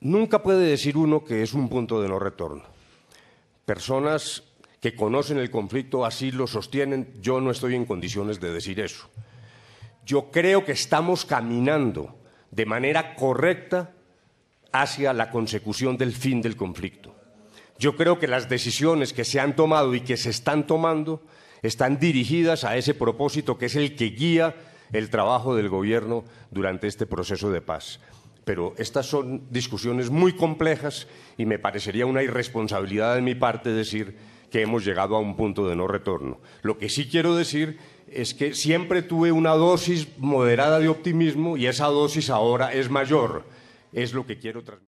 Nunca puede decir uno que es un punto de no retorno. Personas que conocen el conflicto así lo sostienen. Yo no estoy en condiciones de decir eso. Yo creo que estamos caminando de manera correcta hacia la consecución del fin del conflicto. Yo creo que las decisiones que se han tomado y que se están tomando están dirigidas a ese propósito que es el que guía el trabajo del gobierno durante este proceso de paz. Pero estas son discusiones muy complejas y me parecería una irresponsabilidad de mi parte decir que hemos llegado a un punto de no retorno. Lo que sí quiero decir es que siempre tuve una dosis moderada de optimismo y esa dosis ahora es mayor. Es lo que quiero transmitir.